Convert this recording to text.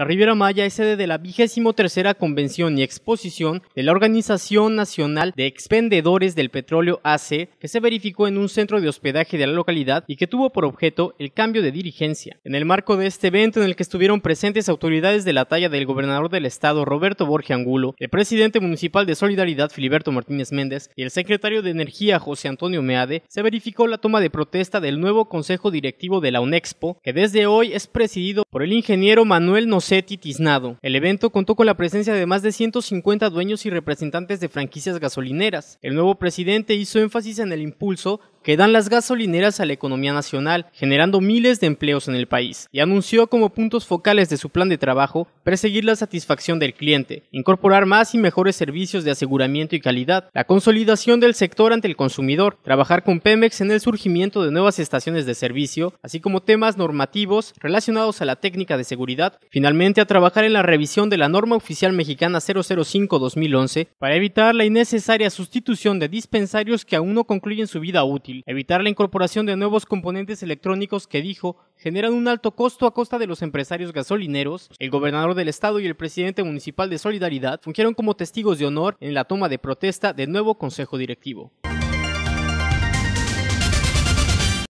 La Riviera Maya es sede de la vigésimo tercera convención y exposición de la Organización Nacional de Expendedores del Petróleo AC, que se verificó en un centro de hospedaje de la localidad y que tuvo por objeto el cambio de dirigencia. En el marco de este evento en el que estuvieron presentes autoridades de la talla del gobernador del estado Roberto Borge Angulo, el presidente municipal de Solidaridad Filiberto Martínez Méndez y el secretario de Energía José Antonio Meade, se verificó la toma de protesta del nuevo consejo directivo de la UNEXPO, que desde hoy es presidido por el ingeniero Manuel Nos. El evento contó con la presencia de más de 150 dueños y representantes de franquicias gasolineras. El nuevo presidente hizo énfasis en el impulso que dan las gasolineras a la economía nacional, generando miles de empleos en el país, y anunció como puntos focales de su plan de trabajo perseguir la satisfacción del cliente, incorporar más y mejores servicios de aseguramiento y calidad, la consolidación del sector ante el consumidor, trabajar con Pemex en el surgimiento de nuevas estaciones de servicio, así como temas normativos relacionados a la técnica de seguridad, finalmente a trabajar en la revisión de la norma oficial mexicana 005-2011 para evitar la innecesaria sustitución de dispensarios que aún no concluyen su vida útil evitar la incorporación de nuevos componentes electrónicos que dijo generan un alto costo a costa de los empresarios gasolineros, el gobernador del estado y el presidente municipal de Solidaridad fungieron como testigos de honor en la toma de protesta del nuevo consejo directivo.